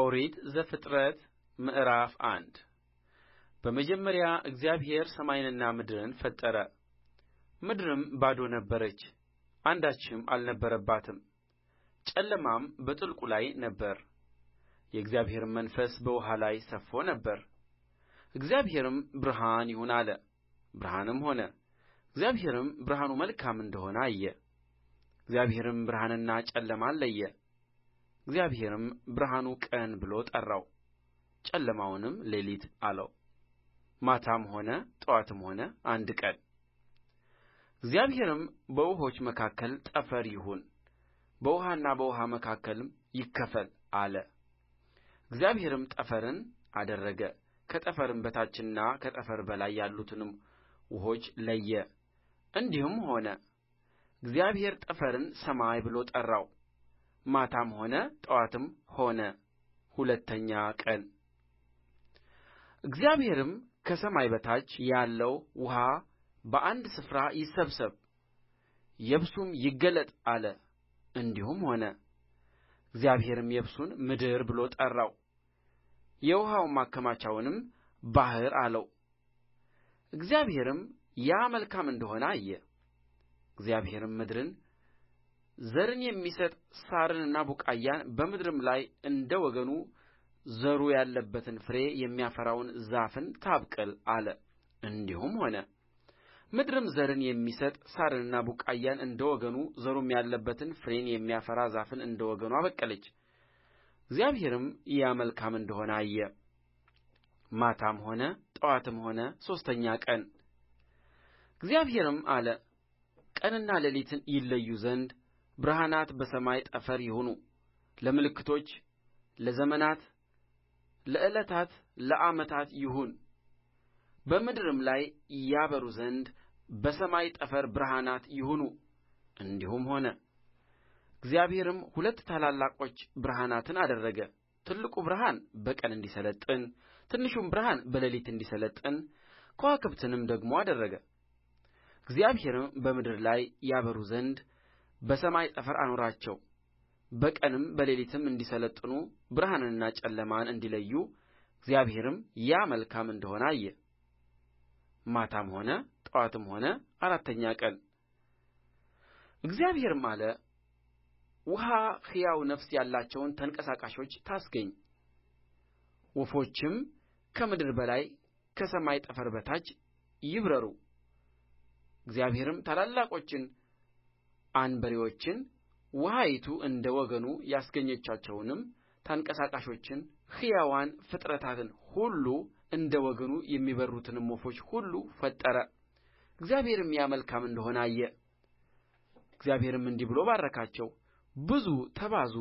ኦሪት ዘፍጥረት ምዕራፍ አንድ በመጀመሪያ እግዚአብሔር ሰማይንና ምድርን ፈጠረ። ምድርም ባዶ ነበረች፣ አንዳችም አልነበረባትም፣ ጨለማም በጥልቁ ላይ ነበር፣ የእግዚአብሔርም መንፈስ በውኃ ላይ ሰፎ ነበር። እግዚአብሔርም ብርሃን ይሁን አለ፣ ብርሃንም ሆነ። እግዚአብሔርም ብርሃኑ መልካም እንደሆነ አየ። እግዚአብሔርም ብርሃንና ጨለማን ለየ። እግዚአብሔርም ብርሃኑ ቀን ብሎ ጠራው ጨለማውንም ሌሊት አለው ማታም ሆነ ጥዋትም ሆነ አንድ ቀን እግዚአብሔርም በውኆች መካከል ጠፈር ይሁን በውኃና በውኃ መካከልም ይከፈል አለ እግዚአብሔርም ጠፈርን አደረገ ከጠፈርም በታችና ከጠፈር በላይ ያሉትንም ውኆች ለየ እንዲህም ሆነ እግዚአብሔር ጠፈርን ሰማይ ብሎ ጠራው ማታም ሆነ ጥዋትም ሆነ ሁለተኛ ቀን እግዚአብሔርም ከሰማይ በታች ያለው ውኃ በአንድ ስፍራ ይሰብሰብ የብሱም ይገለጥ አለ እንዲሁም ሆነ እግዚአብሔርም የብሱን ምድር ብሎ ጠራው የውኃውን ማከማቻውንም ባሕር አለው እግዚአብሔርም ያ መልካም እንደሆነ አየ እግዚአብሔርም ምድርን ዘርን የሚሰጥ ሣርንና ቡቃያን በምድርም ላይ እንደ ወገኑ ዘሩ ያለበትን ፍሬ የሚያፈራውን ዛፍን ታብቅል አለ እንዲሁም ሆነ ምድርም ዘርን የሚሰጥ ሣርንና ቡቃያን እንደ ወገኑ ዘሩም ያለበትን ፍሬን የሚያፈራ ዛፍን እንደ ወገኑ አበቀለች እግዚአብሔርም ያ መልካም እንደሆነ አየ ማታም ሆነ ጠዋትም ሆነ ሦስተኛ ቀን እግዚአብሔርም አለ ቀንና ሌሊትን ይለዩ ዘንድ ብርሃናት በሰማይ ጠፈር ይሁኑ ለምልክቶች ለዘመናት ለዕለታት ለዓመታት ይሁን በምድርም ላይ ያበሩ ዘንድ በሰማይ ጠፈር ብርሃናት ይሁኑ እንዲሁም ሆነ እግዚአብሔርም ሁለት ታላላቆች ብርሃናትን አደረገ ትልቁ ብርሃን በቀን እንዲሰለጥን ትንሹም ብርሃን በሌሊት እንዲሰለጥን ከዋክብትንም ደግሞ አደረገ እግዚአብሔርም በምድር ላይ ያበሩ ዘንድ በሰማይ ጠፈር አኖራቸው በቀንም በሌሊትም እንዲሠለጥኑ ብርሃንንና ጨለማን እንዲለዩ እግዚአብሔርም ያ መልካም እንደ ሆነ አየ። ማታም ሆነ ጠዋትም ሆነ አራተኛ ቀን። እግዚአብሔርም አለ፣ ውኃ ሕያው ነፍስ ያላቸውን ተንቀሳቃሾች ታስገኝ፣ ወፎችም ከምድር በላይ ከሰማይ ጠፈር በታች ይብረሩ። እግዚአብሔርም ታላላቆችን አንበሪዎችን ውኃይቱ እንደ ወገኑ ያስገኘቻቸውንም ተንቀሳቃሾችን ሕያዋን ፍጥረታትን ሁሉ እንደ ወገኑ የሚበሩትንም ወፎች ሁሉ ፈጠረ እግዚአብሔርም ያ መልካም እንደ ሆነ አየ እግዚአብሔርም እንዲህ ብሎ ባረካቸው ብዙ ተባዙ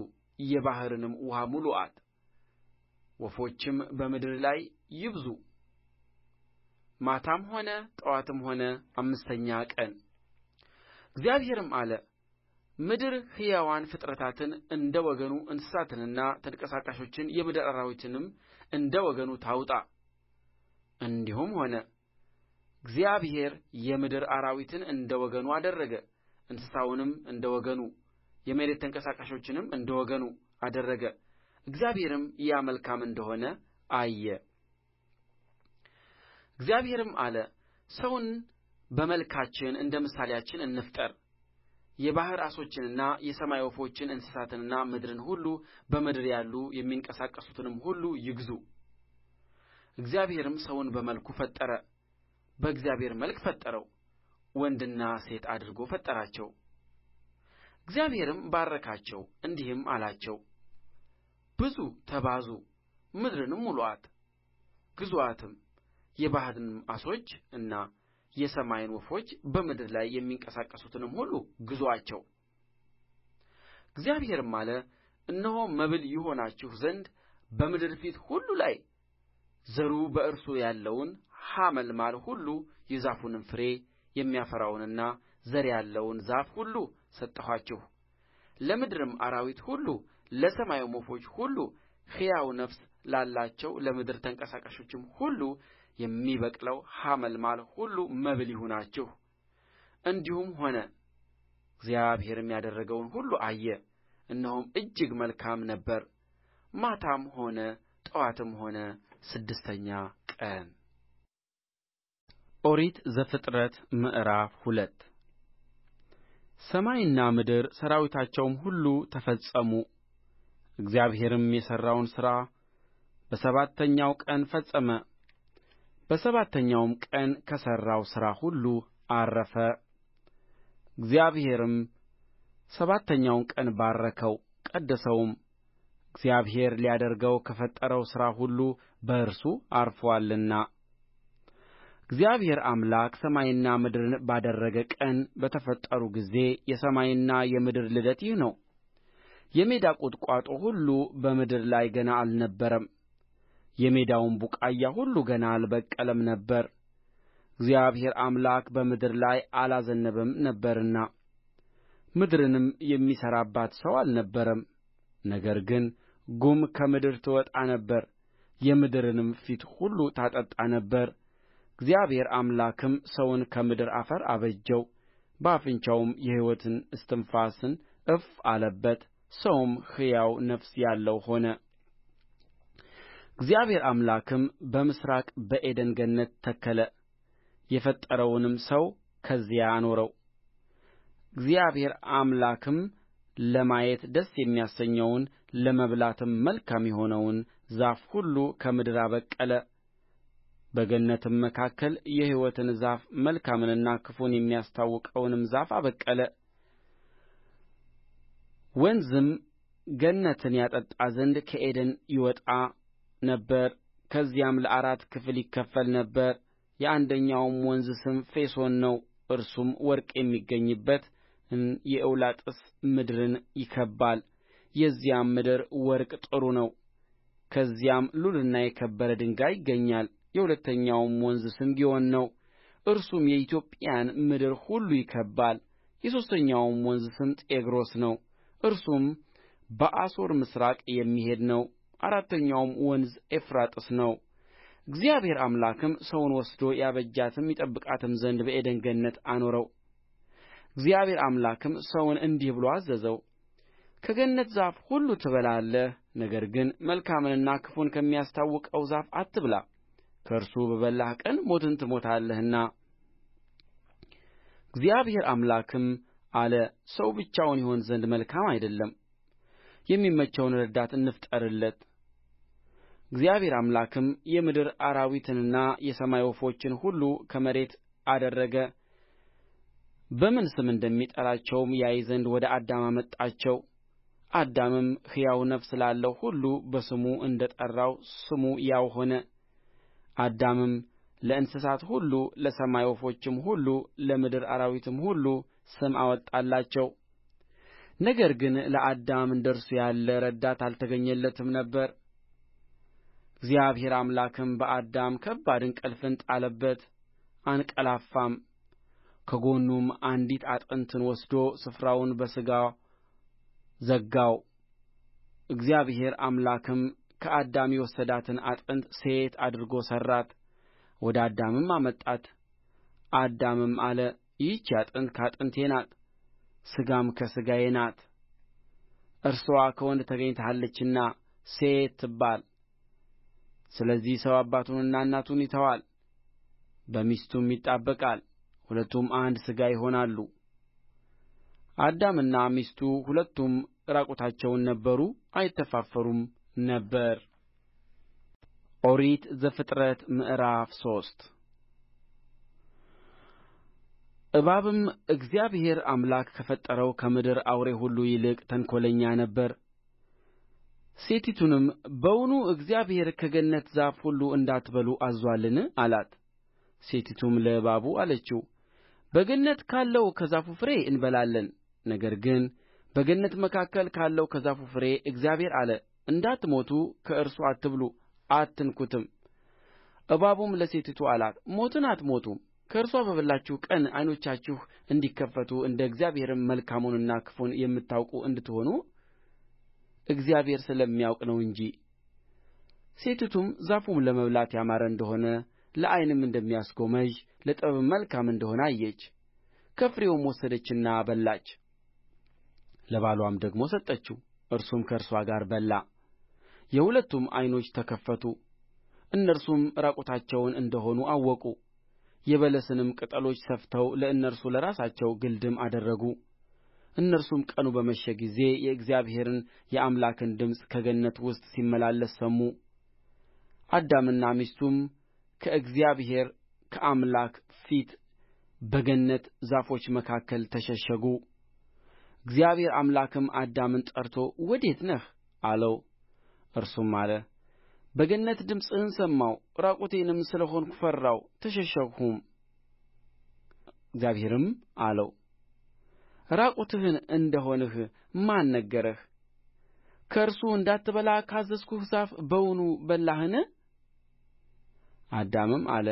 የባሕርንም ውኃ ሙሉአት ወፎችም በምድር ላይ ይብዙ ማታም ሆነ ጠዋትም ሆነ አምስተኛ ቀን እግዚአብሔርም አለ ምድር ሕያዋን ፍጥረታትን እንደ ወገኑ እንስሳትንና ተንቀሳቃሾችን የምድር አራዊትንም እንደ ወገኑ ታውጣ እንዲሁም ሆነ እግዚአብሔር የምድር አራዊትን እንደ ወገኑ አደረገ እንስሳውንም እንደ ወገኑ የመሬት ተንቀሳቃሾችንም እንደ ወገኑ አደረገ እግዚአብሔርም ያ መልካም እንደሆነ አየ እግዚአብሔርም አለ ሰውን በመልካችን እንደ ምሳሌአችን እንፍጠር የባሕር ዓሦችንና የሰማይ ወፎችን እንስሳትንና ምድርን ሁሉ በምድር ያሉ የሚንቀሳቀሱትንም ሁሉ ይግዙ እግዚአብሔርም ሰውን በመልኩ ፈጠረ በእግዚአብሔር መልክ ፈጠረው ወንድና ሴት አድርጎ ፈጠራቸው እግዚአብሔርም ባረካቸው እንዲህም አላቸው ብዙ ተባዙ ምድርንም ሙሉአት ግዙአትም የባሕርንም ዓሦች እና የሰማይን ወፎች በምድር ላይ የሚንቀሳቀሱትንም ሁሉ ግዙአቸው እግዚአብሔርም አለ እነሆ መብል ይሆናችሁ ዘንድ በምድር ፊት ሁሉ ላይ ዘሩ በእርሱ ያለውን ሐመልማል ሁሉ የዛፉንም ፍሬ የሚያፈራውንና ዘር ያለውን ዛፍ ሁሉ ሰጠኋችሁ። ለምድርም አራዊት ሁሉ፣ ለሰማይም ወፎች ሁሉ፣ ሕያው ነፍስ ላላቸው ለምድር ተንቀሳቃሾችም ሁሉ የሚበቅለው ሐመልማል ሁሉ መብል ይሁናችሁ እንዲሁም ሆነ እግዚአብሔርም ያደረገውን ሁሉ አየ እነሆም እጅግ መልካም ነበረ ማታም ሆነ ጥዋትም ሆነ ስድስተኛ ቀን ኦሪት ዘፍጥረት ምዕራፍ ሁለት ሰማይና ምድር ሠራዊታቸውም ሁሉ ተፈጸሙ እግዚአብሔርም የሠራውን ሥራ በሰባተኛው ቀን ፈጸመ በሰባተኛውም ቀን ከሠራው ሥራ ሁሉ ዐረፈ እግዚአብሔርም ሰባተኛውን ቀን ባረከው ቀደሰውም እግዚአብሔር ሊያደርገው ከፈጠረው ሥራ ሁሉ በእርሱ ዐርፎአልና እግዚአብሔር አምላክ ሰማይንና ምድርን ባደረገ ቀን በተፈጠሩ ጊዜ የሰማይና የምድር ልደት ይህ ነው። የሜዳ ቁጥቋጦ ሁሉ በምድር ላይ ገና አልነበረም። የሜዳውም ቡቃያ ሁሉ ገና አልበቀለም ነበር እግዚአብሔር አምላክ በምድር ላይ አላዘነበም ነበርና ምድርንም የሚሠራባት ሰው አልነበረም ነገር ግን ጉም ከምድር ትወጣ ነበር የምድርንም ፊት ሁሉ ታጠጣ ነበር እግዚአብሔር አምላክም ሰውን ከምድር አፈር አበጀው በአፍንጫውም የሕይወትን እስትንፋስን እፍ አለበት ሰውም ሕያው ነፍስ ያለው ሆነ እግዚአብሔር አምላክም በምሥራቅ በዔድን ገነት ተከለ የፈጠረውንም ሰው ከዚያ አኖረው እግዚአብሔር አምላክም ለማየት ደስ የሚያሰኘውን ለመብላትም መልካም የሆነውን ዛፍ ሁሉ ከምድር አበቀለ በገነትም መካከል የሕይወትን ዛፍ መልካምንና ክፉን የሚያስታውቀውንም ዛፍ አበቀለ ወንዝም ገነትን ያጠጣ ዘንድ ከዔድን ይወጣ ነበረ ከዚያም ለአራት ክፍል ይከፈል ነበር የአንደኛውም ወንዝ ስም ፊሶን ነው እርሱም ወርቅ የሚገኝበትን የኤውላጥስ ምድርን ይከብባል የዚያም ምድር ወርቅ ጥሩ ነው ከዚያም ሉልና የከበረ ድንጋይ ይገኛል የሁለተኛውም ወንዝ ስም ግዮን ነው እርሱም የኢትዮጵያን ምድር ሁሉ ይከብባል የሦስተኛውም ወንዝ ስም ጤግሮስ ነው እርሱም በአሦር ምሥራቅ የሚሄድ ነው አራተኛውም ወንዝ ኤፍራጥስ ነው እግዚአብሔር አምላክም ሰውን ወስዶ ያበጃትም ይጠብቃትም ዘንድ በዔድን ገነት አኖረው እግዚአብሔር አምላክም ሰውን እንዲህ ብሎ አዘዘው ከገነት ዛፍ ሁሉ ትበላለህ ነገር ግን መልካምንና ክፉን ከሚያስታውቀው ዛፍ አትብላ ከእርሱ በበላህ ቀን ሞትን ትሞታለህና እግዚአብሔር አምላክም አለ ሰው ብቻውን ይሆን ዘንድ መልካም አይደለም የሚመቸውን ረዳት እንፍጠርለት እግዚአብሔር አምላክም የምድር አራዊትንና የሰማይ ወፎችን ሁሉ ከመሬት አደረገ በምን ስም እንደሚጠራቸውም ያይ ዘንድ ወደ አዳም አመጣቸው። አዳምም ሕያው ነፍስ ላለው ሁሉ በስሙ እንደ ጠራው ስሙ ያው ሆነ። አዳምም ለእንስሳት ሁሉ፣ ለሰማይ ወፎችም ሁሉ፣ ለምድር አራዊትም ሁሉ ስም አወጣላቸው። ነገር ግን ለአዳም እንደ እርሱ ያለ ረዳት አልተገኘለትም ነበር። እግዚአብሔር አምላክም በአዳም ከባድ እንቅልፍን ጣለበት አንቀላፋም ከጎኑም አንዲት አጥንትን ወስዶ ስፍራውን በሥጋ ዘጋው እግዚአብሔር አምላክም ከአዳም የወሰዳትን አጥንት ሴት አድርጎ ሠራት፣ ወደ አዳምም አመጣት። አዳምም አለ ይህች አጥንት ከአጥንቴ ናት፣ ሥጋም ከሥጋዬ ናት። እርስዋ ከወንድ ተገኝታለችና ሴት ትባል። ስለዚህ ሰው አባቱንና እናቱን ይተዋል በሚስቱም ይጣበቃል ሁለቱም አንድ ሥጋ ይሆናሉ አዳምና ሚስቱ ሁለቱም ራቁታቸውን ነበሩ አይተፋፈሩም ነበር። ኦሪት ዘፍጥረት ምዕራፍ ሶስት እባብም እግዚአብሔር አምላክ ከፈጠረው ከምድር አውሬ ሁሉ ይልቅ ተንኰለኛ ነበር። ሴቲቱንም በውኑ እግዚአብሔር ከገነት ዛፍ ሁሉ እንዳትበሉ አዝዞአልን አላት ሴቲቱም ለእባቡ አለችው በገነት ካለው ከዛፉ ፍሬ እንበላለን ነገር ግን በገነት መካከል ካለው ከዛፉ ፍሬ እግዚአብሔር አለ እንዳትሞቱ ከእርሱ አትብሉ አትንኩትም እባቡም ለሴቲቱ አላት ሞትን አትሞቱም ከእርሷ በበላችሁ ቀን ዐይኖቻችሁ እንዲከፈቱ እንደ እግዚአብሔርም መልካሙንና ክፉን የምታውቁ እንድትሆኑ እግዚአብሔር ስለሚያውቅ ነው እንጂ ሴቲቱም ዛፉም ለመብላት ያማረ እንደ ሆነ ለዓይንም እንደሚያስጎመጅ ለጥበብም መልካም እንደ ሆነ አየች። ከፍሬውም ወሰደችና በላች፣ ለባልዋም ደግሞ ሰጠችው፣ እርሱም ከእርሷ ጋር በላ። የሁለቱም ዓይኖች ተከፈቱ፣ እነርሱም ራቁታቸውን እንደሆኑ አወቁ። የበለስንም ቅጠሎች ሰፍተው ለእነርሱ ለራሳቸው ግልድም አደረጉ። እነርሱም ቀኑ በመሸ ጊዜ የእግዚአብሔርን የአምላክን ድምፅ ከገነት ውስጥ ሲመላለስ ሰሙ አዳምና ሚስቱም ከእግዚአብሔር ከአምላክ ፊት በገነት ዛፎች መካከል ተሸሸጉ እግዚአብሔር አምላክም አዳምን ጠርቶ ወዴት ነህ አለው እርሱም አለ በገነት ድምፅህን ሰማሁ ራቁቴንም ስለ ሆንሁ ፈራሁ ተሸሸግሁም እግዚአብሔርም አለው ራቁትህን እንደ ሆንህ ማን ነገረህ ከእርሱ እንዳትበላ ካዘዝሁህ ዛፍ በውኑ በላህን አዳምም አለ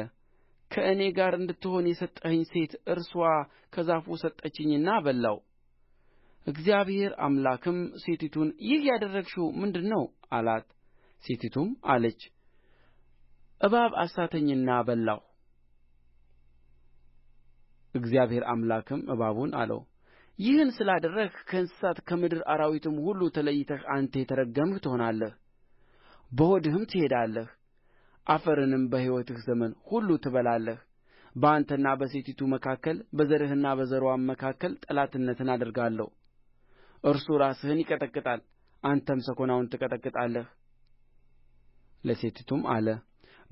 ከእኔ ጋር እንድትሆን የሰጠኸኝ ሴት እርስዋ ከዛፉ ሰጠችኝና በላሁ እግዚአብሔር አምላክም ሴቲቱን ይህ ያደረግሽው ምንድር ነው አላት ሴቲቱም አለች እባብ አሳተኝና በላሁ እግዚአብሔር አምላክም እባቡን አለው ይህን ስላደረግህ ከእንስሳት ከምድር አራዊትም ሁሉ ተለይተህ አንተ የተረገምህ ትሆናለህ በሆድህም ትሄዳለህ አፈርንም በሕይወትህ ዘመን ሁሉ ትበላለህ በአንተና በሴቲቱ መካከል በዘርህና በዘርዋም መካከል ጠላትነትን አደርጋለሁ እርሱ ራስህን ይቀጠቅጣል አንተም ሰኰናውን ትቀጠቅጣለህ ለሴቲቱም አለ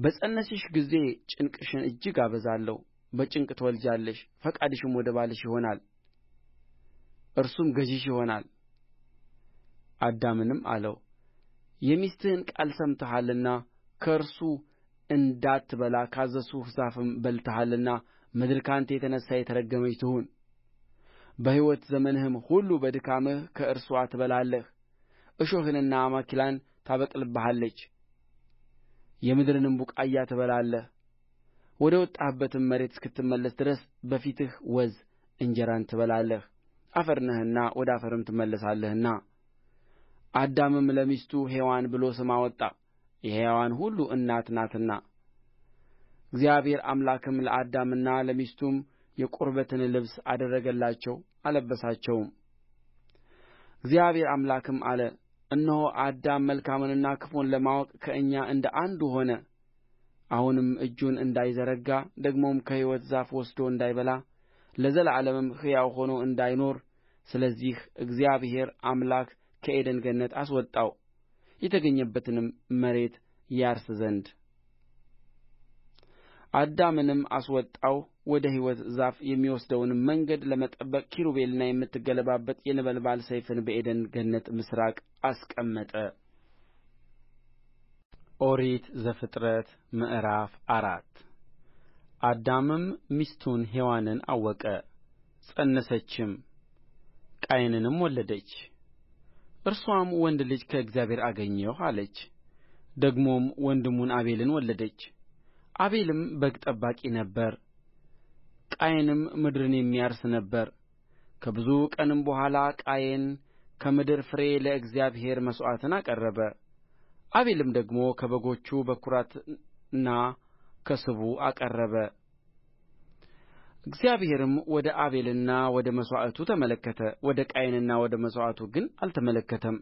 በፀነስሽ ጊዜ ጭንቅሽን እጅግ አበዛለሁ በጭንቅ ትወልጃለሽ ፈቃድሽም ወደ ባልሽ ይሆናል እርሱም ገዥሽ ይሆናል አዳምንም አለው የሚስትህን ቃል ሰምተሃልና ከእርሱ እንዳትበላ ካዘዝሁህ ዛፍም በልተሃልና ምድር ከአንተ የተነሣ የተረገመች ትሁን በሕይወት ዘመንህም ሁሉ በድካምህ ከእርስዋ ትበላለህ እሾህንና አሜከላን ታበቅልብሃለች የምድርንም ቡቃያ ትበላለህ ወደ ወጣህበትም መሬት እስክትመለስ ድረስ በፊትህ ወዝ እንጀራን ትበላለህ አፈር ነህና ወደ አፈርም ትመለሳለህና አዳምም ለሚስቱ ሔዋን ብሎ ስም አወጣ፣ የሕያዋን ሁሉ እናት ናትና። እግዚአብሔር አምላክም ለአዳምና ለሚስቱም የቁርበትን ልብስ አደረገላቸው፣ አለበሳቸውም። እግዚአብሔር አምላክም አለ፣ እነሆ አዳም መልካምንና ክፉን ለማወቅ ከእኛ እንደ አንዱ ሆነ። አሁንም እጁን እንዳይዘረጋ ደግሞም ከሕይወት ዛፍ ወስዶ እንዳይበላ ለዘላለምም ሕያው ሆኖ እንዳይኖር ስለዚህ እግዚአብሔር አምላክ ከዔድን ገነት አስወጣው የተገኘበትንም መሬት ያርስ ዘንድ አዳምንም አስወጣው ወደ ሕይወት ዛፍ የሚወስደውንም መንገድ ለመጠበቅ ኪሩቤልና የምትገለባበጥ የነበልባል ሰይፍን በዔድን ገነት ምሥራቅ አስቀመጠ። ኦሪት ዘፍጥረት ምዕራፍ አራት አዳምም ሚስቱን ሔዋንን አወቀ ፀነሰችም ቃየንንም ወለደች እርስዋም ወንድ ልጅ ከእግዚአብሔር አገኘሁ አለች ደግሞም ወንድሙን አቤልን ወለደች አቤልም በግ ጠባቂ ነበረ ቃየንም ምድርን የሚያርስ ነበረ ከብዙ ቀንም በኋላ ቃየን ከምድር ፍሬ ለእግዚአብሔር መሥዋዕትን አቀረበ አቤልም ደግሞ ከበጎቹ በኵራትና ከስቡ አቀረበ እግዚአብሔርም ወደ አቤልና ወደ መሥዋዕቱ ተመለከተ ወደ ቃየንና ወደ መሥዋዕቱ ግን አልተመለከተም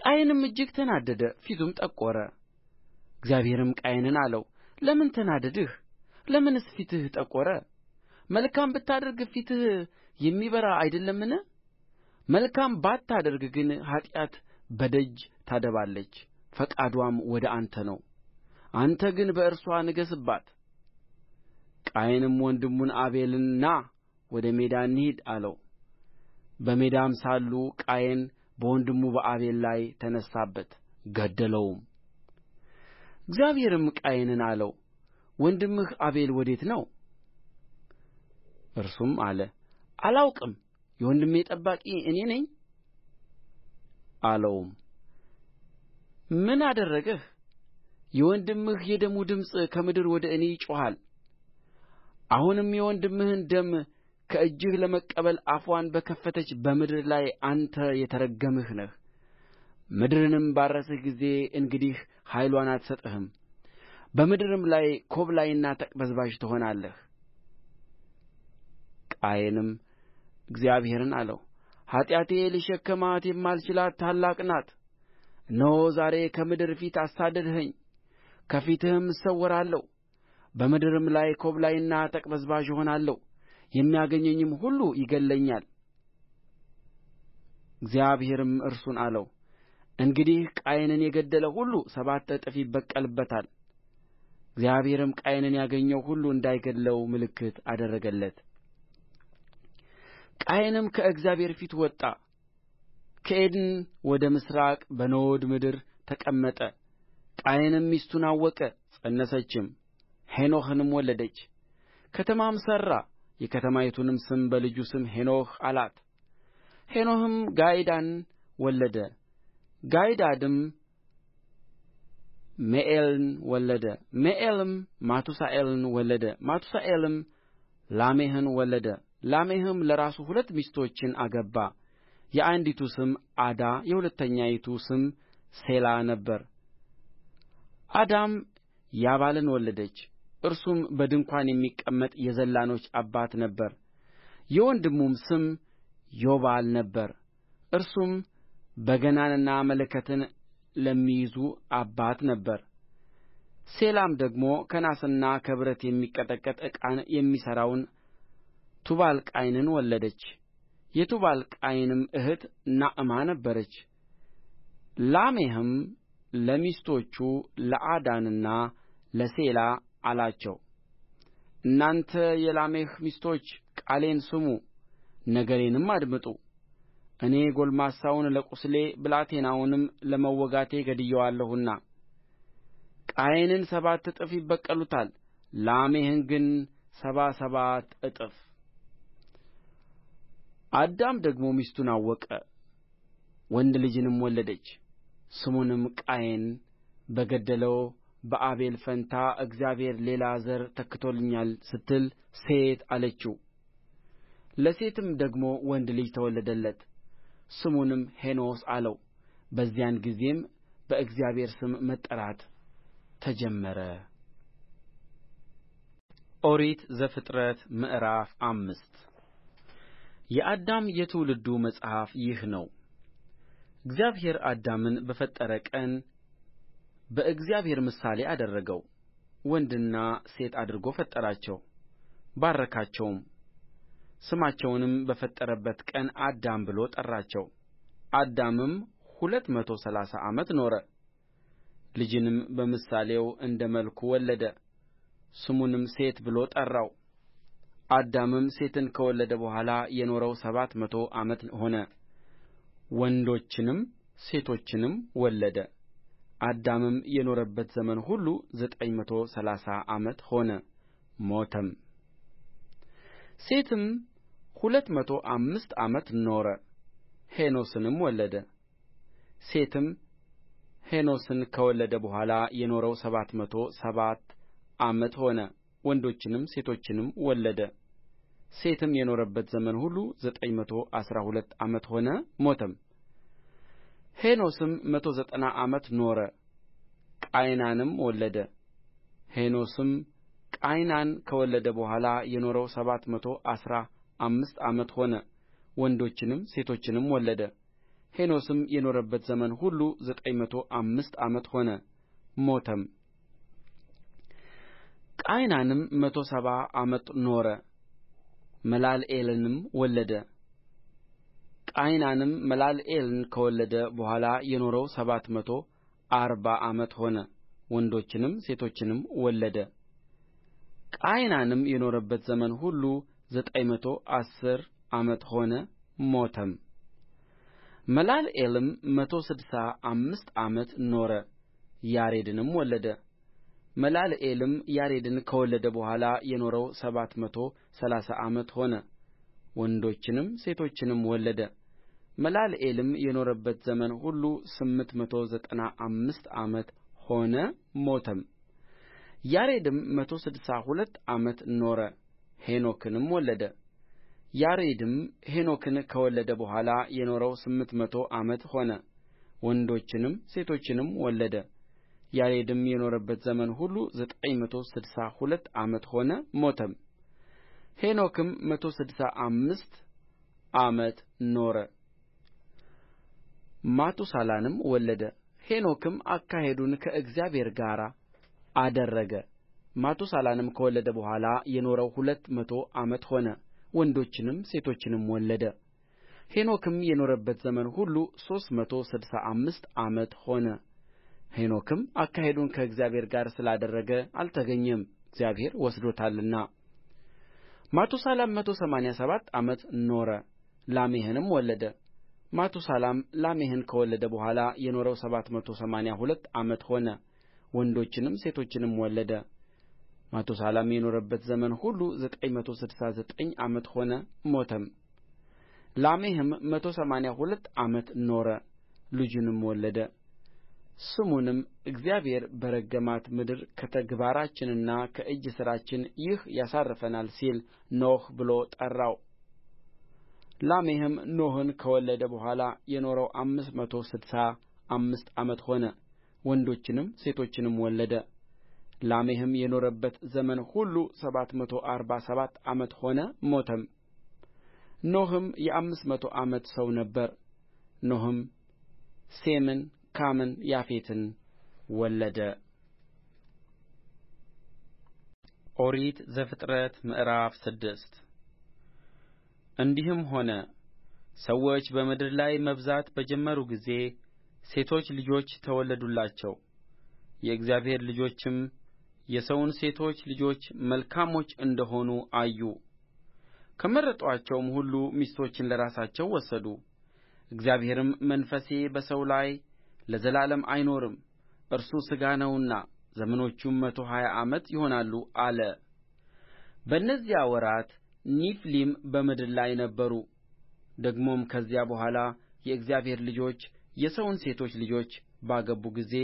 ቃየንም እጅግ ተናደደ ፊቱም ጠቆረ እግዚአብሔርም ቃየንን አለው ለምን ተናደድህ ለምንስ ፊትህ ጠቆረ መልካም ብታደርግ ፊትህ የሚበራ አይደለምን መልካም ባታደርግ ግን ኃጢአት በደጅ ታደባለች ፈቃድዋም ወደ አንተ ነው አንተ ግን በእርስዋ ንገሥባት ቃየንም ወንድሙን አቤልን ና ወደ ሜዳ እንሂድ አለው በሜዳም ሳሉ ቃየን በወንድሙ በአቤል ላይ ተነሣበት ገደለውም እግዚአብሔርም ቃየንን አለው ወንድምህ አቤል ወዴት ነው እርሱም አለ አላውቅም የወንድሜ ጠባቂ እኔ ነኝ አለውም ምን አደረገህ የወንድምህ የደሙ ድምፅ ከምድር ወደ እኔ ይጮኻል አሁንም የወንድምህን ደም ከእጅህ ለመቀበል አፍዋን በከፈተች በምድር ላይ አንተ የተረገምህ ነህ። ምድርንም ባረስህ ጊዜ እንግዲህ ኃይልዋን አትሰጥህም፣ በምድርም ላይ ኰብላይና ተቅበዝባዥ ትሆናለህ። ቃየንም እግዚአብሔርን አለው፣ ኃጢአቴ ልሸከማት የማልችላት ታላቅ ናት። እነሆ ዛሬ ከምድር ፊት አሳደድኸኝ ከፊትህም እሰወራለሁ በምድርም ላይ ኰብላይና ተቅበዝባዥ እሆናለሁ የሚያገኘኝም ሁሉ ይገድለኛል እግዚአብሔርም እርሱን አለው እንግዲህ ቃየንን የገደለ ሁሉ ሰባት እጥፍ ይበቀልበታል እግዚአብሔርም ቃየንን ያገኘው ሁሉ እንዳይገድለው ምልክት አደረገለት ቃየንም ከእግዚአብሔር ፊት ወጣ ከኤድን ወደ ምሥራቅ በኖድ ምድር ተቀመጠ ቃየንም ሚስቱን አወቀ ፀነሰችም ሄኖሕንም ወለደች ከተማም ሠራ የከተማይቱንም ስም በልጁ ስም ሄኖሕ አላት ሄኖሕም ጋይዳድን ወለደ ጋይዳድም ሜኤልን ወለደ ሜኤልም ማቱሣኤልን ወለደ ማቱሣኤልም ላሜሕን ወለደ ላሜሕም ለራሱ ሁለት ሚስቶችን አገባ የአንዲቱ ስም ዓዳ የሁለተኛይቱ ስም ሴላ ነበረ አዳም ያባልን ወለደች እርሱም በድንኳን የሚቀመጥ የዘላኖች አባት ነበረ የወንድሙም ስም ዩባል ነበረ እርሱም በገናንና መለከትን ለሚይዙ አባት ነበረ ሴላም ደግሞ ከናስና ከብረት የሚቀጠቀጥ ዕቃን የሚሠራውን ቱባልቃይንን ወለደች የቱባልቃይንም እህት ናዕማ ነበረች ላሜሕም ለሚስቶቹ ለዓዳና ለሴላ አላቸው እናንተ የላሜሕ ሚስቶች ቃሌን ስሙ ነገሬንም አድምጡ እኔ ጕልማሳውን ለቍስሌ ብላቴናውንም ለመወጋቴ ገድዬዋለሁና ቃየንን ሰባት እጥፍ ይበቀሉታል ላሜሕን ግን ሰባ ሰባት እጥፍ አዳም ደግሞ ሚስቱን አወቀ ወንድ ልጅንም ወለደች ስሙንም ቃየን በገደለው በአቤል ፋንታ እግዚአብሔር ሌላ ዘር ተክቶልኛል ስትል ሴት አለችው ለሴትም ደግሞ ወንድ ልጅ ተወለደለት ስሙንም ሄኖስ አለው በዚያን ጊዜም በእግዚአብሔር ስም መጠራት ተጀመረ። ኦሪት ዘፍጥረት ምዕራፍ አምስት የአዳም የትውልዱ መጽሐፍ ይህ ነው። እግዚአብሔር አዳምን በፈጠረ ቀን በእግዚአብሔር ምሳሌ አደረገው ወንድና ሴት አድርጎ ፈጠራቸው ባረካቸውም። ስማቸውንም በፈጠረበት ቀን አዳም ብሎ ጠራቸው። አዳምም ሁለት መቶ ሠላሳ ዓመት ኖረ፣ ልጅንም በምሳሌው እንደ መልኩ ወለደ፣ ስሙንም ሴት ብሎ ጠራው። አዳምም ሴትን ከወለደ በኋላ የኖረው ሰባት መቶ ዓመት ሆነ። ወንዶችንም ሴቶችንም ወለደ አዳምም የኖረበት ዘመን ሁሉ ዘጠኝ መቶ ሠላሳ ዓመት ሆነ ሞተም ሴትም ሁለት መቶ አምስት ዓመት ኖረ ሄኖስንም ወለደ ሴትም ሄኖስን ከወለደ በኋላ የኖረው ሰባት መቶ ሰባት ዓመት ሆነ ወንዶችንም ሴቶችንም ወለደ ሴትም የኖረበት ዘመን ሁሉ ዘጠኝ መቶ አሥራ ሁለት ዓመት ሆነ ሞተም። ሄኖስም መቶ ዘጠና ዓመት ኖረ ቃይናንም ወለደ። ሄኖስም ቃይናን ከወለደ በኋላ የኖረው ሰባት መቶ አሥራ አምስት ዓመት ሆነ ወንዶችንም ሴቶችንም ወለደ። ሄኖስም የኖረበት ዘመን ሁሉ ዘጠኝ መቶ አምስት ዓመት ሆነ ሞተም። ቃይናንም መቶ ሰባ ዓመት ኖረ መላልኤልንም ወለደ ቃይናንም መላልኤልን ከወለደ በኋላ የኖረው ሰባት መቶ አርባ ዓመት ሆነ ወንዶችንም ሴቶችንም ወለደ ቃይናንም የኖረበት ዘመን ሁሉ ዘጠኝ መቶ አሥር ዓመት ሆነ ሞተም መላልኤልም መቶ ስድሳ አምስት ዓመት ኖረ ያሬድንም ወለደ መላልኤልም ያሬድን ከወለደ በኋላ የኖረው ሰባት መቶ ሠላሳ ዓመት ሆነ ወንዶችንም ሴቶችንም ወለደ መላልኤልም የኖረበት ዘመን ሁሉ ስምንት መቶ ዘጠና አምስት ዓመት ሆነ ሞተም ያሬድም መቶ ስድሳ ሁለት ዓመት ኖረ ሄኖክንም ወለደ ያሬድም ሄኖክን ከወለደ በኋላ የኖረው ስምንት መቶ ዓመት ሆነ ወንዶችንም ሴቶችንም ወለደ ያሬድም የኖረበት ዘመን ሁሉ ዘጠኝ መቶ ስድሳ ሁለት ዓመት ሆነ ሞተም ሄኖክም መቶ ስድሳ አምስት ዓመት ኖረ ማቱሳላንም ወለደ ሄኖክም አካሄዱን ከእግዚአብሔር ጋር አደረገ ማቱሳላንም ከወለደ በኋላ የኖረው ሁለት መቶ ዓመት ሆነ ወንዶችንም ሴቶችንም ወለደ ሄኖክም የኖረበት ዘመን ሁሉ ሦስት መቶ ስድሳ አምስት ዓመት ሆነ ሄኖክም አካሄዱን ከእግዚአብሔር ጋር ስላደረገ አልተገኘም እግዚአብሔር ወስዶታልና ማቱሳላም መቶ ሰማንያ ሰባት ዓመት ኖረ ላሜሕንም ወለደ ማቱሳላም ላሜሕን ከወለደ በኋላ የኖረው ሰባት መቶ ሰማንያ ሁለት ዓመት ሆነ ወንዶችንም ሴቶችንም ወለደ ማቱሳላም የኖረበት ዘመን ሁሉ ዘጠኝ መቶ ስድሳ ዘጠኝ ዓመት ሆነ ሞተም ላሜሕም መቶ ሰማንያ ሁለት ዓመት ኖረ ልጅንም ወለደ ስሙንም እግዚአብሔር በረገማት ምድር ከተግባራችንና ከእጅ ሥራችን ይህ ያሳርፈናል ሲል ኖኅ ብሎ ጠራው ላሜሕም ኖኅን ከወለደ በኋላ የኖረው አምስት መቶ ስድሳ አምስት ዓመት ሆነ ወንዶችንም ሴቶችንም ወለደ ላሜሕም የኖረበት ዘመን ሁሉ ሰባት መቶ አርባ ሰባት ዓመት ሆነ ሞተም። ኖኅም የአምስት መቶ ዓመት ሰው ነበረ። ኖኅም ሴምን፣ ካምን ያፌትን ወለደ ኦሪት ዘፍጥረት ምዕራፍ ስድስት እንዲህም ሆነ ሰዎች በምድር ላይ መብዛት በጀመሩ ጊዜ ሴቶች ልጆች ተወለዱላቸው። የእግዚአብሔር ልጆችም የሰውን ሴቶች ልጆች መልካሞች እንደሆኑ አዩ። ከመረጧቸውም ሁሉ ሚስቶችን ለራሳቸው ወሰዱ። እግዚአብሔርም መንፈሴ በሰው ላይ ለዘላለም አይኖርም እርሱ ሥጋ ነውና ዘመኖቹም መቶ ሀያ ዓመት ይሆናሉ አለ በእነዚያ ወራት ኔፊሊም በምድር ላይ ነበሩ ደግሞም ከዚያ በኋላ የእግዚአብሔር ልጆች የሰውን ሴቶች ልጆች ባገቡ ጊዜ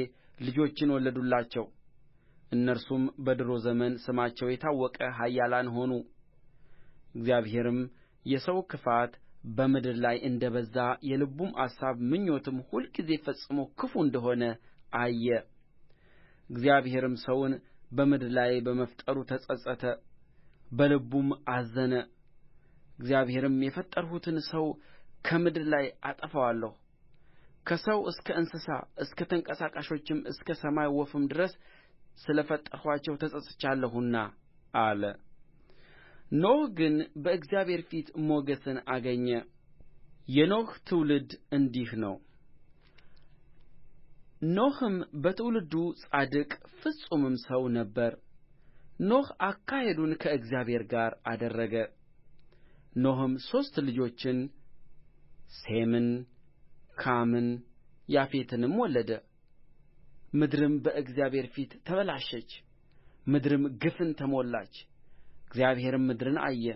ልጆችን ወለዱላቸው እነርሱም በድሮ ዘመን ስማቸው የታወቀ ኃያላን ሆኑ እግዚአብሔርም የሰው ክፋት በምድር ላይ እንደ በዛ የልቡም አሳብ ምኞትም ሁልጊዜ ፈጽሞ ክፉ እንደ ሆነ አየ እግዚአብሔርም ሰውን በምድር ላይ በመፍጠሩ ተጸጸተ በልቡም አዘነ እግዚአብሔርም የፈጠርሁትን ሰው ከምድር ላይ አጠፋዋለሁ ከሰው እስከ እንስሳ እስከ ተንቀሳቃሾችም እስከ ሰማይ ወፍም ድረስ ስለ ፈጠርኋቸው ተጸጽቻለሁና አለ ኖኅ ግን በእግዚአብሔር ፊት ሞገስን አገኘ የኖኅ ትውልድ እንዲህ ነው ኖኅም በትውልዱ ጻድቅ ፍጹምም ሰው ነበረ ኖኅ አካሄዱን ከእግዚአብሔር ጋር አደረገ ኖኅም ሦስት ልጆችን ሴምን ካምን ያፌትንም ወለደ ምድርም በእግዚአብሔር ፊት ተበላሸች ምድርም ግፍን ተሞላች እግዚአብሔርም ምድርን አየ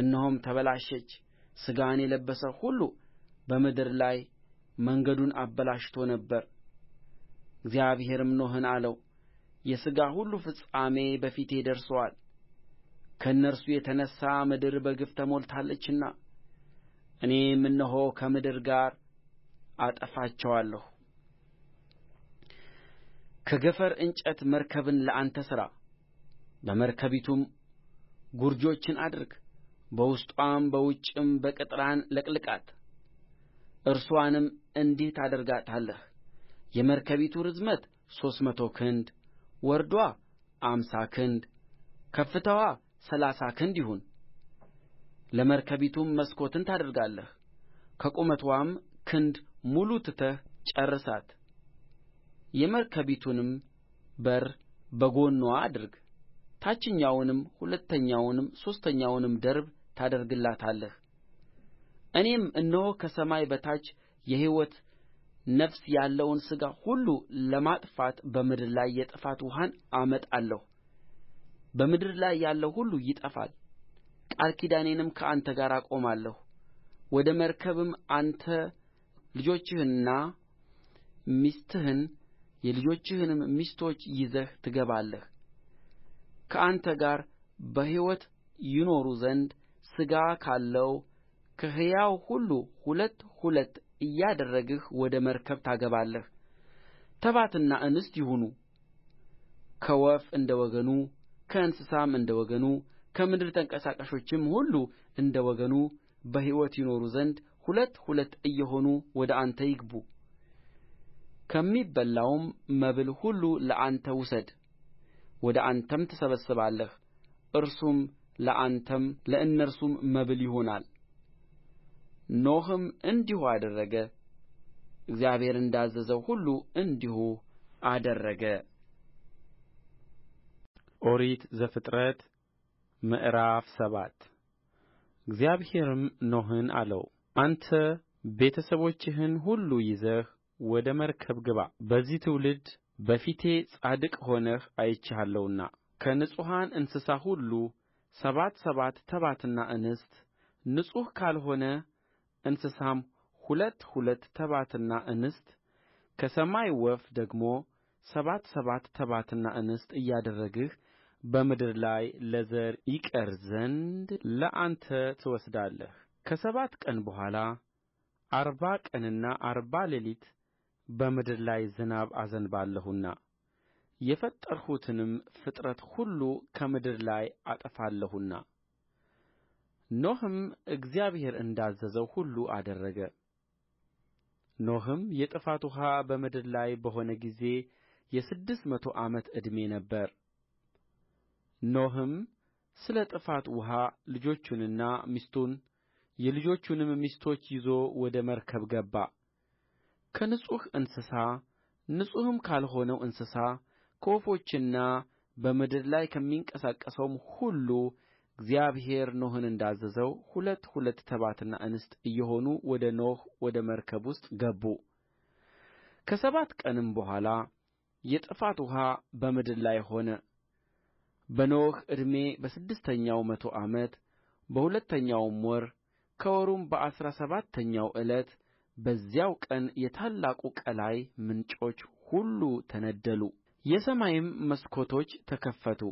እነሆም ተበላሸች ሥጋን የለበሰ ሁሉ በምድር ላይ መንገዱን አበላሽቶ ነበር እግዚአብሔርም ኖኅን አለው የሥጋ ሁሉ ፍጻሜ በፊቴ ደርሶአል ከእነርሱ የተነሣ ምድር በግፍ ተሞልታለችና እኔም እነሆ ከምድር ጋር አጠፋቸዋለሁ ከገፈር እንጨት መርከብን ለአንተ ሥራ በመርከቢቱም ጕርጆችን አድርግ በውስጥዋም በውጭም በቅጥራን ለቅልቃት እርስዋንም እንዲህ ታደርጋታለህ የመርከቢቱ ርዝመት ሦስት መቶ ክንድ ወርድዋ አምሳ ክንድ ከፍታዋ ሠላሳ ክንድ ይሁን ለመርከቢቱም መስኮትን ታደርጋለህ ከቁመትዋም ክንድ ሙሉ ትተህ ጨርሳት የመርከቢቱንም በር በጎንዋ አድርግ ታችኛውንም ሁለተኛውንም ሦስተኛውንም ደርብ ታደርግላታለህ እኔም እነሆ ከሰማይ በታች የሕይወት ነፍስ ያለውን ሥጋ ሁሉ ለማጥፋት በምድር ላይ የጥፋት ውኃን አመጣለሁ በምድር ላይ ያለው ሁሉ ይጠፋል ቃል ኪዳኔንም ከአንተ ጋር አቆማለሁ ወደ መርከብም አንተ ልጆችህንና ሚስትህን የልጆችህንም ሚስቶች ይዘህ ትገባለህ ከአንተ ጋር በሕይወት ይኖሩ ዘንድ ሥጋ ካለው ከሕያው ሁሉ ሁለት ሁለት እያደረግህ ወደ መርከብ ታገባለህ ተባትና እንስት ይሁኑ ከወፍ እንደ ወገኑ ከእንስሳም እንደ ወገኑ ከምድር ተንቀሳቃሾችም ሁሉ እንደ ወገኑ በሕይወት ይኖሩ ዘንድ ሁለት ሁለት እየሆኑ ወደ አንተ ይግቡ ከሚበላውም መብል ሁሉ ለአንተ ውሰድ ወደ አንተም ትሰበስባለህ እርሱም ለአንተም ለእነርሱም መብል ይሆናል ኖኅም እንዲሁ አደረገ እግዚአብሔር እንዳዘዘው ሁሉ እንዲሁ አደረገ ኦሪት ዘፍጥረት ምዕራፍ ሰባት እግዚአብሔርም ኖኅን አለው አንተ ቤተሰቦችህን ሁሉ ይዘህ ወደ መርከብ ግባ በዚህ ትውልድ በፊቴ ጻድቅ ሆነህ አይቼሃለሁና ከንጹሐን እንስሳ ሁሉ ሰባት ሰባት ተባትና እንስት ንጹሕ ካልሆነ እንስሳም ሁለት ሁለት ተባትና እንስት ከሰማይ ወፍ ደግሞ ሰባት ሰባት ተባትና እንስት እያደረግህ በምድር ላይ ለዘር ይቀር ዘንድ ለአንተ ትወስዳለህ ከሰባት ቀን በኋላ አርባ ቀንና አርባ ሌሊት በምድር ላይ ዝናብ አዘንባለሁና የፈጠርሁትንም ፍጥረት ሁሉ ከምድር ላይ አጠፋለሁና ኖኅም እግዚአብሔር እንዳዘዘው ሁሉ አደረገ ኖኅም የጥፋት ውኃ በምድር ላይ በሆነ ጊዜ የስድስት መቶ ዓመት ዕድሜ ነበረ ኖኅም ስለ ጥፋት ውኃ ልጆቹንና ሚስቱን የልጆቹንም ሚስቶች ይዞ ወደ መርከብ ገባ ከንጹሕ እንስሳ ንጹሕም ካልሆነው እንስሳ ከወፎችና በምድር ላይ ከሚንቀሳቀሰውም ሁሉ እግዚአብሔር ኖኅን እንዳዘዘው ሁለት ሁለት ተባትና እንስት እየሆኑ ወደ ኖኅ ወደ መርከብ ውስጥ ገቡ። ከሰባት ቀንም በኋላ የጥፋት ውኃ በምድር ላይ ሆነ። በኖኅ ዕድሜ በስድስተኛው መቶ ዓመት በሁለተኛው ወር ከወሩም በአሥራ ሰባተኛው ዕለት በዚያው ቀን የታላቁ ቀላይ ምንጮች ሁሉ ተነደሉ የሰማይም መስኮቶች ተከፈቱ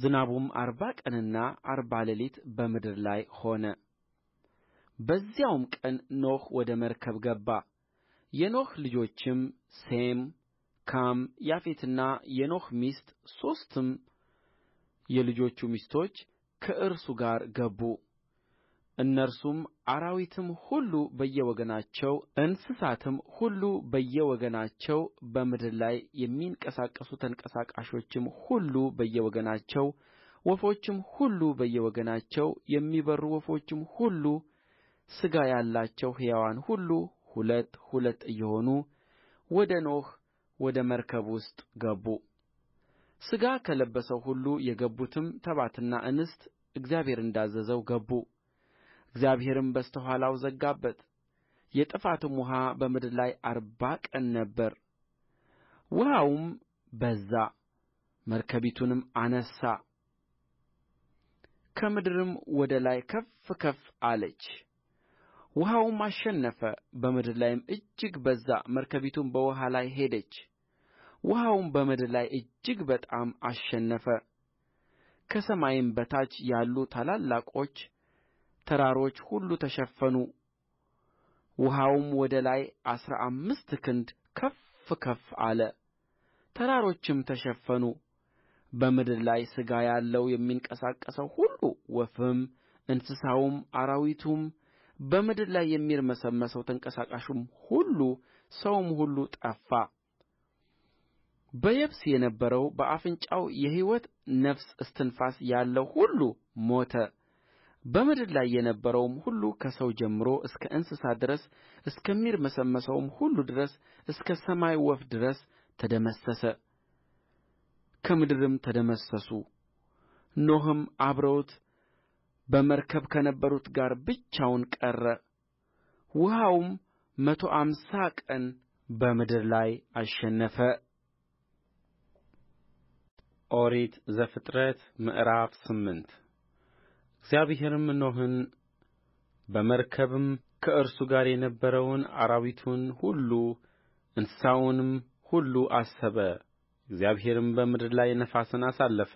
ዝናቡም አርባ ቀንና አርባ ሌሊት በምድር ላይ ሆነ በዚያውም ቀን ኖኅ ወደ መርከብ ገባ የኖኅ ልጆችም ሴም ካም ያፌትና የኖኅ ሚስት ሦስቱም የልጆቹ ሚስቶች ከእርሱ ጋር ገቡ እነርሱም አራዊትም ሁሉ በየወገናቸው እንስሳትም ሁሉ በየወገናቸው በምድር ላይ የሚንቀሳቀሱ ተንቀሳቃሾችም ሁሉ በየወገናቸው ወፎችም ሁሉ በየወገናቸው የሚበሩ ወፎችም ሁሉ ሥጋ ያላቸው ሕያዋን ሁሉ ሁለት ሁለት እየሆኑ ወደ ኖኅ ወደ መርከብ ውስጥ ገቡ። ሥጋ ከለበሰው ሁሉ የገቡትም ተባትና እንስት እግዚአብሔር እንዳዘዘው ገቡ። እግዚአብሔርም በስተ ኋላው ዘጋበት የጥፋትም ውኃ በምድር ላይ አርባ ቀን ነበረ ውኃውም በዛ መርከቢቱንም አነሣ ከምድርም ወደ ላይ ከፍ ከፍ አለች ውኃውም አሸነፈ በምድር ላይም እጅግ በዛ መርከቢቱም በውኃ ላይ ሄደች ውኃውም በምድር ላይ እጅግ በጣም አሸነፈ ከሰማይም በታች ያሉ ታላላቆች ተራሮች ሁሉ ተሸፈኑ ውኃውም ወደ ላይ አሥራ አምስት ክንድ ከፍ ከፍ አለ ተራሮችም ተሸፈኑ በምድር ላይ ሥጋ ያለው የሚንቀሳቀሰው ሁሉ ወፍም እንስሳውም አራዊቱም በምድር ላይ የሚርመሰመሰው ተንቀሳቃሹም ሁሉ ሰውም ሁሉ ጠፋ በየብስ የነበረው በአፍንጫው የሕይወት ነፍስ እስትንፋስ ያለው ሁሉ ሞተ በምድር ላይ የነበረውም ሁሉ ከሰው ጀምሮ እስከ እንስሳ ድረስ እስከሚርመሰመሰውም ሁሉ ድረስ እስከ ሰማይ ወፍ ድረስ ተደመሰሰ ከምድርም ተደመሰሱ ኖኅም አብረውት በመርከብ ከነበሩት ጋር ብቻውን ቀረ ውኃውም መቶ አምሳ ቀን በምድር ላይ አሸነፈ ኦሪት ዘፍጥረት ምዕራፍ ስምንት እግዚአብሔርም ኖኅን በመርከብም ከእርሱ ጋር የነበረውን አራዊቱን ሁሉ እንስሳውንም ሁሉ አሰበ እግዚአብሔርም በምድር ላይ ነፋስን አሳለፈ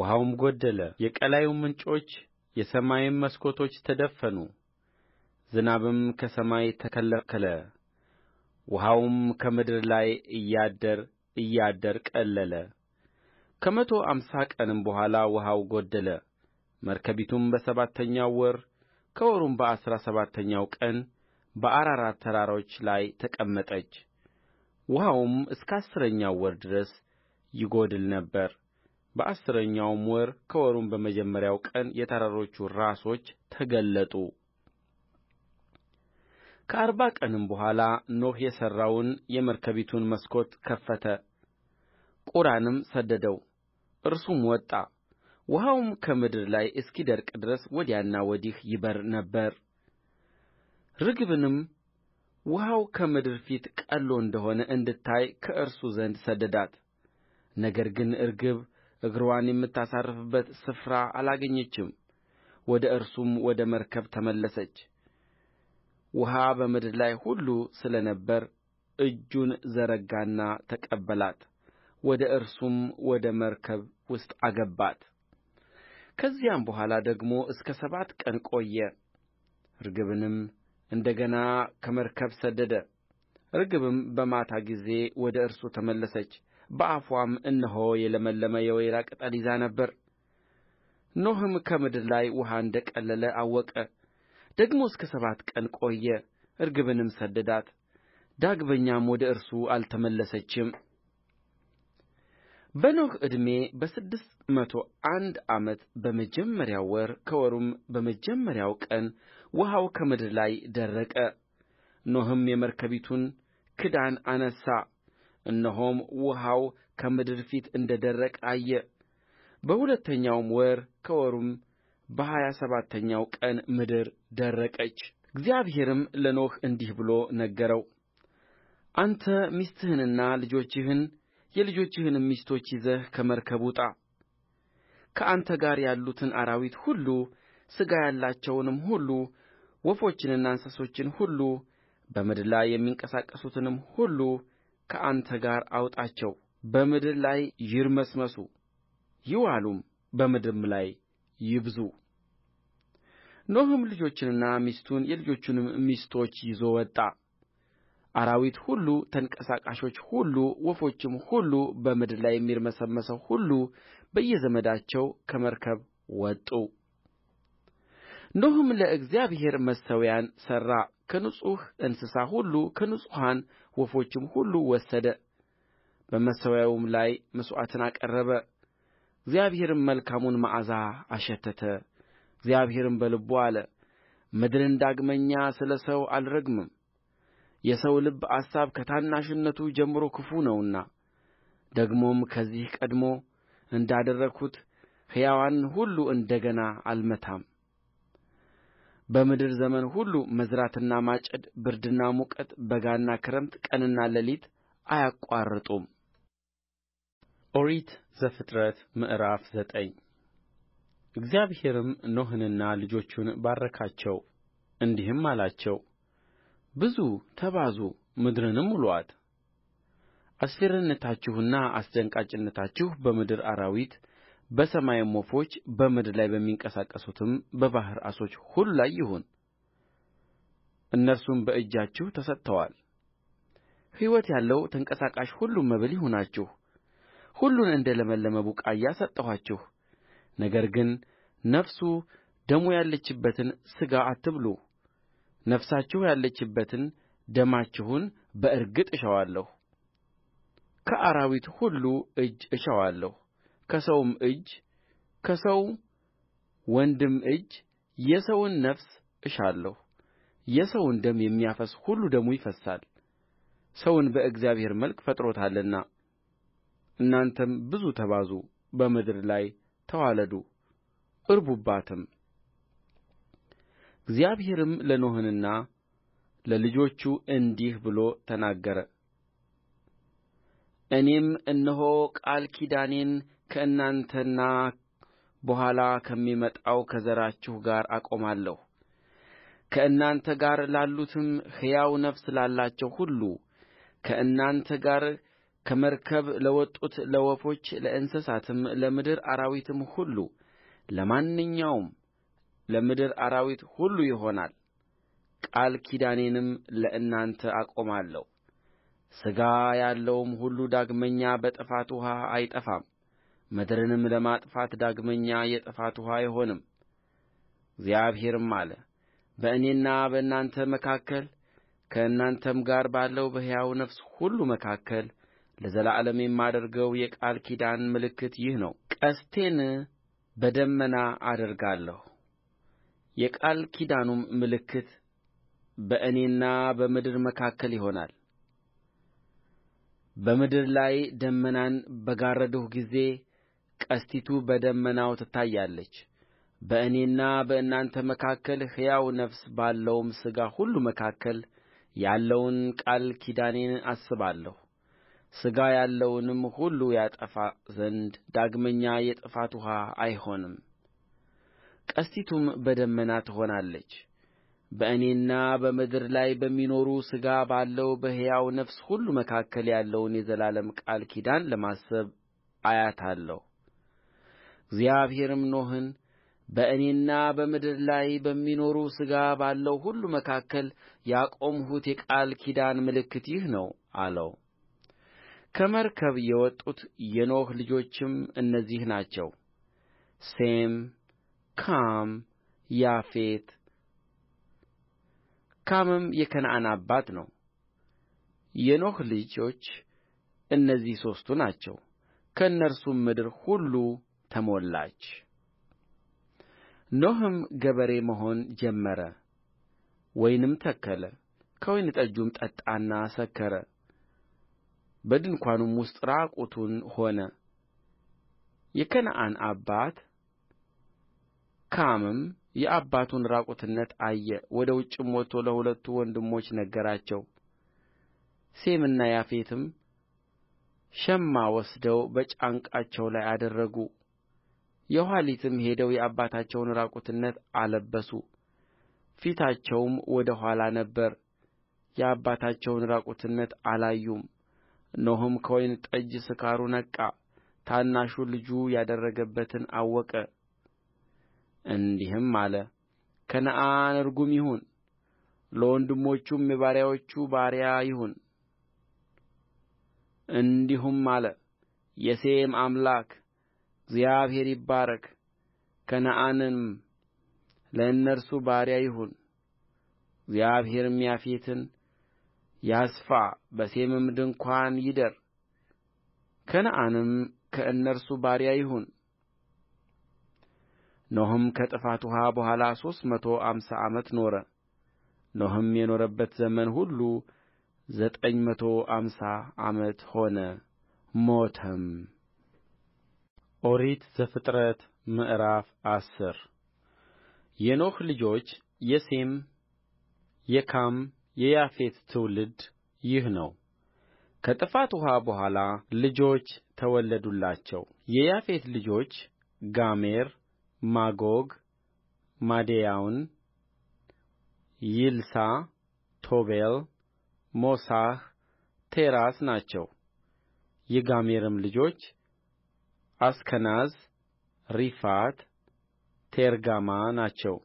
ውኃውም ጎደለ የቀላዩ ምንጮች የሰማይም መስኮቶች ተደፈኑ ዝናብም ከሰማይ ተከለከለ ውኃውም ከምድር ላይ እያደር እያደር ቀለለ ከመቶ አምሳ ቀንም በኋላ ውኃው ጎደለ መርከቢቱም በሰባተኛው ወር ከወሩም በአሥራ ሰባተኛው ቀን በአራራት ተራሮች ላይ ተቀመጠች። ውኃውም እስከ አሥረኛው ወር ድረስ ይጐድል ነበር። በአሥረኛውም ወር ከወሩም በመጀመሪያው ቀን የተራሮቹ ራሶች ተገለጡ። ከአርባ ቀንም በኋላ ኖኅ የሠራውን የመርከቢቱን መስኮት ከፈተ፣ ቁራንም ሰደደው፣ እርሱም ወጣ ውኃውም ከምድር ላይ እስኪደርቅ ድረስ ወዲያና ወዲህ ይበር ነበር ርግብንም ውኃው ከምድር ፊት ቀልሎ እንደ ሆነ እንድታይ ከእርሱ ዘንድ ሰደዳት ነገር ግን ርግብ እግርዋን የምታሳርፍበት ስፍራ አላገኘችም ወደ እርሱም ወደ መርከብ ተመለሰች ውኃ በምድር ላይ ሁሉ ስለ ነበር እጁን ዘረጋና ተቀበላት ወደ እርሱም ወደ መርከብ ውስጥ አገባት ከዚያም በኋላ ደግሞ እስከ ሰባት ቀን ቆየ ርግብንም እንደ ገና ከመርከብ ሰደደ ርግብም በማታ ጊዜ ወደ እርሱ ተመለሰች በአፍዋም እነሆ የለመለመ የወይራ ቅጠል ይዛ ነበር ኖኅም ከምድር ላይ ውኃ እንደ ቀለለ አወቀ ደግሞ እስከ ሰባት ቀን ቆየ ርግብንም ሰደዳት ዳግመኛም ወደ እርሱ አልተመለሰችም በኖኅ ዕድሜ በስድስት መቶ አንድ ዓመት በመጀመሪያው ወር ከወሩም በመጀመሪያው ቀን ውኃው ከምድር ላይ ደረቀ ኖኅም የመርከቢቱን ክዳን አነሣ እነሆም ውኃው ከምድር ፊት እንደ ደረቀ አየ በሁለተኛውም ወር ከወሩም በሀያ ሰባተኛው ቀን ምድር ደረቀች እግዚአብሔርም ለኖኅ እንዲህ ብሎ ነገረው አንተ ሚስትህንና ልጆችህን የልጆችህንም ሚስቶች ይዘህ ከመርከብ ውጣ ከአንተ ጋር ያሉትን አራዊት ሁሉ ሥጋ ያላቸውንም ሁሉ ወፎችንና እንስሶችን ሁሉ በምድር ላይ የሚንቀሳቀሱትንም ሁሉ ከአንተ ጋር አውጣቸው በምድር ላይ ይርመስመሱ ይዋሉም በምድርም ላይ ይብዙ ኖኅም ልጆቹንና ሚስቱን የልጆቹንም ሚስቶች ይዞ ወጣ አራዊት ሁሉ ተንቀሳቃሾች ሁሉ ወፎችም ሁሉ በምድር ላይ የሚርመሰመሰው ሁሉ በየዘመዳቸው ከመርከብ ወጡ ኖኅም ለእግዚአብሔር መሠዊያን ሠራ ከንጹሕ እንስሳ ሁሉ ከንጹሐን ወፎችም ሁሉ ወሰደ በመሠዊያውም ላይ መሥዋዕትን አቀረበ እግዚአብሔርም መልካሙን መዓዛ አሸተተ እግዚአብሔርም በልቡ አለ ምድርን ዳግመኛ ስለ ሰው አልረግምም የሰው ልብ አሳብ ከታናሽነቱ ጀምሮ ክፉ ነውና ደግሞም ከዚህ ቀድሞ እንዳደረግሁት ሕያዋንን ሁሉ እንደ ገና አልመታም በምድር ዘመን ሁሉ መዝራትና ማጨድ ብርድና ሙቀት በጋና ክረምት ቀንና ሌሊት አያቋርጡም ኦሪት ዘፍጥረት ምዕራፍ ዘጠኝ እግዚአብሔርም ኖኅንና ልጆቹን ባረካቸው እንዲህም አላቸው ብዙ ተባዙ ምድርንም ሙሉአት አስፈሪነታችሁና አስደንጋጭነታችሁ በምድር አራዊት በሰማይም ወፎች በምድር ላይ በሚንቀሳቀሱትም በባሕር ዓሦች ሁሉ ላይ ይሁን እነርሱም በእጃችሁ ተሰጥተዋል ሕይወት ያለው ተንቀሳቃሽ ሁሉ መብል ይሁናችሁ ሁሉን እንደ ለመለመ ቡቃያ ሰጠኋችሁ ነገር ግን ነፍሱ ደሙ ያለችበትን ሥጋ አትብሉ ነፍሳችሁ ያለችበትን ደማችሁን በእርግጥ እሻዋለሁ ከአራዊት ሁሉ እጅ እሻዋለሁ ከሰውም እጅ ከሰው ወንድም እጅ የሰውን ነፍስ እሻለሁ የሰውን ደም የሚያፈስስ ሁሉ ደሙ ይፈስሳል ሰውን በእግዚአብሔር መልክ ፈጥሮታልና እናንተም ብዙ ተባዙ በምድር ላይ ተዋለዱ እርቡባትም እግዚአብሔርም ለኖኅና ለልጆቹ እንዲህ ብሎ ተናገረ እኔም እነሆ ቃል ኪዳኔን ከእናንተና በኋላ ከሚመጣው ከዘራችሁ ጋር አቆማለሁ ከእናንተ ጋር ላሉትም ሕያው ነፍስ ላላቸው ሁሉ ከእናንተ ጋር ከመርከብ ለወጡት ለወፎች ለእንስሳትም ለምድር አራዊትም ሁሉ ለማንኛውም ለምድር አራዊት ሁሉ ይሆናል ቃል ኪዳኔንም ለእናንተ አቆማለሁ ሥጋ ያለውም ሁሉ ዳግመኛ በጥፋት ውኃ አይጠፋም ምድርንም ለማጥፋት ዳግመኛ የጥፋት ውኃ አይሆንም እግዚአብሔርም አለ በእኔና በእናንተ መካከል ከእናንተም ጋር ባለው በሕያው ነፍስ ሁሉ መካከል ለዘላለም የማደርገው የቃል ኪዳን ምልክት ይህ ነው ቀስቴን በደመና አደርጋለሁ የቃል ኪዳኑም ምልክት በእኔና በምድር መካከል ይሆናል በምድር ላይ ደመናን በጋረድሁ ጊዜ ቀስቲቱ በደመናው ትታያለች በእኔና በእናንተ መካከል ሕያው ነፍስ ባለውም ሥጋ ሁሉ መካከል ያለውን ቃል ኪዳኔን አስባለሁ ሥጋ ያለውንም ሁሉ ያጠፋ ዘንድ ዳግመኛ የጥፋት ውኃ አይሆንም ቀስቲቱም በደመና ትሆናለች በእኔና በምድር ላይ በሚኖር ሥጋ ባለው በሕያው ነፍስ ሁሉ መካከል ያለውን የዘላለም ቃል ኪዳን ለማሰብ አያታለሁ እግዚአብሔርም ኖኅን በእኔና በምድር ላይ በሚኖር ሥጋ ባለው ሁሉ መካከል ያቆምሁት የቃል ኪዳን ምልክት ይህ ነው አለው ከመርከብ የወጡት የኖኅ ልጆችም እነዚህ ናቸው ሴም ካም ያፌት ካምም የከነዓን አባት ነው የኖኅ ልጆች እነዚህ ሦስቱ ናቸው ከእነርሱም ምድር ሁሉ ተሞላች ኖኅም ገበሬ መሆን ጀመረ ወይንም ተከለ ከወይን ጠጁም ጠጣና ሰከረ በድንኳኑም ውስጥ ራቁቱን ሆነ የከነዓን አባት ካምም የአባቱን ራቁትነት አየ ወደ ውጭም ወጥቶ ለሁለቱ ወንድሞቹ ነገራቸው ሴምና ያፌትም ሸማ ወስደው በጫንቃቸው ላይ አደረጉ የኋሊትም ሄደው የአባታቸውን ራቁትነት አለበሱ ፊታቸውም ወደ ኋላ ነበር የአባታቸውን ራቁትነት አላዩም ኖኅም ከወይን ጠጅ ስካሩ ነቃ ታናሹ ልጁ ያደረገበትን አወቀ እንዲህም አለ ከነዓን ርጉም ይሁን ለወንድሞቹም የባሪያዎቹ ባሪያ ይሁን እንዲህም አለ የሴም አምላክ እግዚአብሔር ይባረክ ከነዓንም ለእነርሱ ባሪያ ይሁን እግዚአብሔርም ያፌትን ያስፋ በሴምም ድንኳን ይደር ከነዓንም ከእነርሱ ባሪያ ይሁን ኖኅም ከጥፋት ውኃ በኋላ ሦስት መቶ አምሳ ዓመት ኖረ ኖኅም የኖረበት ዘመን ሁሉ ዘጠኝ መቶ አምሳ ዓመት ሆነ ሞተም ኦሪት ዘፍጥረት ምዕራፍ አስር የኖኅ ልጆች የሴም የካም የያፌት ትውልድ ይህ ነው ከጥፋት ውኃ በኋላ ልጆች ተወለዱላቸው የያፌት ልጆች ጋሜር ማጎግ ማዴያውን ይልሳ ቶቤል ሞሳሕ ቴራስ ናቸው የጋሜርም ልጆች አስከናዝ ሪፋት ቴርጋማ ናቸው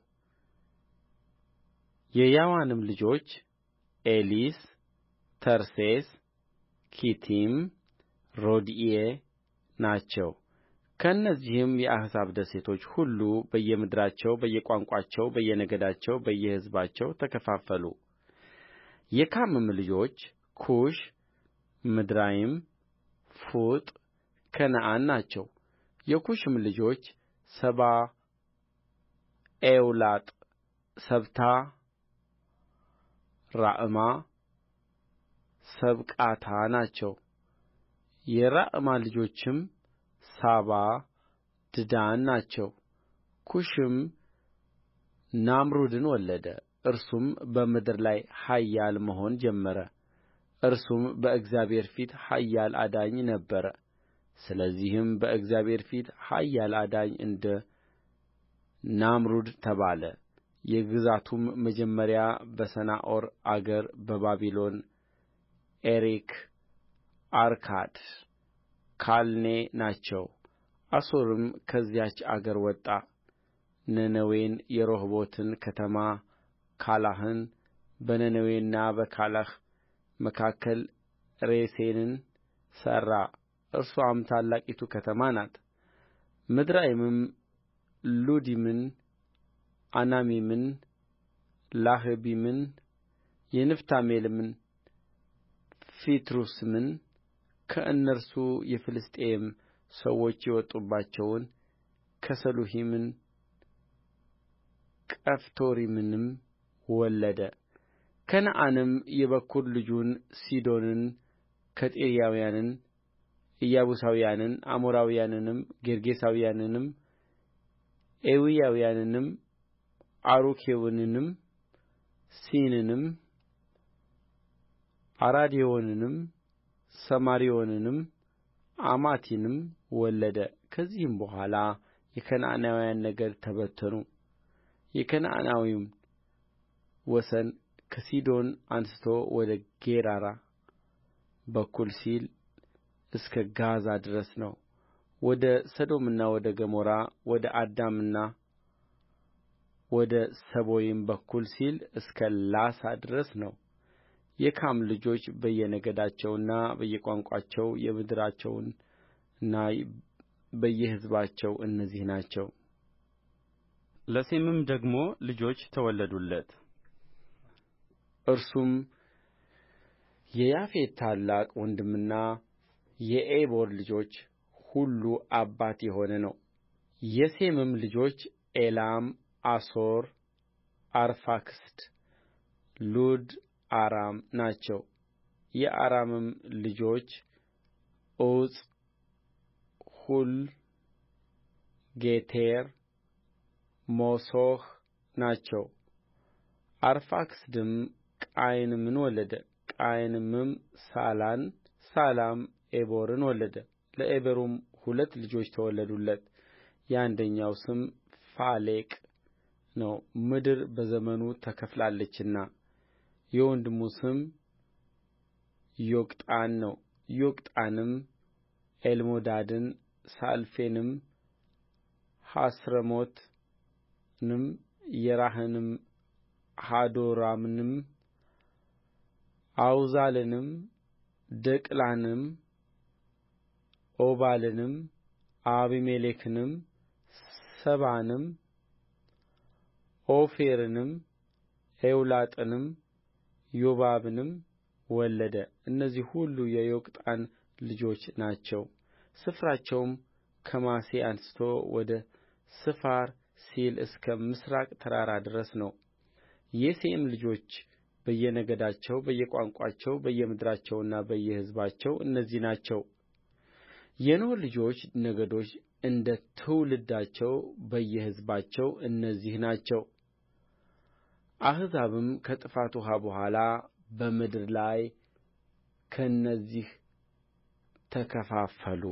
የያዋንም ልጆች ኤሊስ ተርሴስ ኪቲም ሮድኢ ናቸው ከእነዚህም የአሕዛብ ደሴቶች ሁሉ በየምድራቸው በየቋንቋቸው በየነገዳቸው በየሕዝባቸው ተከፋፈሉ የካምም ልጆች ኩሽ ምድራይም ፉጥ ከነዓን ናቸው የኩሽም ልጆች ሳባ ኤውላጥ ሰብታ ራዕማ ሰብቃታ ናቸው የራዕማ ልጆችም ሳባ ድዳን ናቸው ኩሽም ናምሩድን ወለደ እርሱም በምድር ላይ ኃያል መሆን ጀመረ እርሱም በእግዚአብሔር ፊት ኃያል አዳኝ ነበረ ስለዚህም በእግዚአብሔር ፊት ኃያል አዳኝ እንደ ናምሩድ ተባለ የግዛቱም መጀመሪያ በሰናዖር አገር በባቢሎን ኤሬክ አርካድ ካልኔ ናቸው አሦርም ከዚያች አገር ወጣ ነነዌን የረሆቦትን ከተማ ካላህን በነነዌና በካላህ መካከል ሬሴንን ሠራ እርስዋም ታላቂቱ ከተማ ናት ምድራይምም ሉዲምን ዐናሚምን ላህቢምን የንፍታሌምን ፈትሩሲምን ከእነርሱ የፍልስጥኤም ሰዎች የወጡባቸውን ከሰሉሂምን ቀፍቶሪምንም ወለደ ከነዓንም የበኵር ልጁን ሲዶንን ኬጢያውያንን ኢያቡሳውያንን አሞራውያንንም ጌርጌሳውያንንም ኤዊያውያንንም አሩኬውንም ሲኒንም አራዴዎንንም ሰማሪዮንንም አማቲንም ወለደ ከዚህም በኋላ የከነዓናውያን ነገድ ተበተኑ የከነዓናዊውም ወሰን ከሲዶን አንሥቶ ወደ ጌራራ በኩል ሲል እስከ ጋዛ ድረስ ነው ወደ ሰዶምና ወደ ገሞራ ወደ አዳማና ወደ ሰቦይም በኩል ሲል እስከ ላሳ ድረስ ነው የካም ልጆች በየነገዳቸውና በየቋንቋቸው የምድራቸውና በየሕዝባቸው እነዚህ ናቸው ለሴምም ደግሞ ልጆች ተወለዱለት እርሱም የያፌት ታላቅ ወንድምና የዔቦር ልጆች ሁሉ አባት የሆነ ነው። የሴምም ልጆች ኤላም፣ አሶር፣ አርፋክስድ፣ ሉድ፣ አራም ናቸው የአራምም ልጆች ዑፅ ሁል ጌቴር ሞሶሕ ናቸው አርፋክስድም ቃይንምን ወለደ ቃይንምም ሳላን ሳላም ዔቦርን ወለደ ለዔቦርም ሁለት ልጆች ተወለዱለት የአንደኛው ስም ፋሌቅ ነው ምድር በዘመኑ ተከፍላለችና የወንድሙ ስም ዮቅጣን ነው ዮቅጣንም ኤልሞዳድን ሳሌፍንም ሐስረሞትንም የራህንም ሀዶራምንም አውዛልንም ደቅላንም ዖባልንም አቢሜሌክንም ሳባንም ኦፌርንም ኤውላጥንም ዮባብንም ወለደ እነዚህ ሁሉ የዮቅጣን ልጆች ናቸው ስፍራቸውም ከማሴ አንሥቶ ወደ ስፋር ሲል እስከ ምሥራቅ ተራራ ድረስ ነው የሴም ልጆች በየነገዳቸው በየቋንቋቸው በየምድራቸውና በየሕዝባቸው እነዚህ ናቸው የኖኅ ልጆች ነገዶች እንደ ትውልዳቸው በየሕዝባቸው እነዚህ ናቸው አሕዛብም ከጥፋት ውኃ በኋላ በምድር ላይ ከእነዚህ ተከፋፈሉ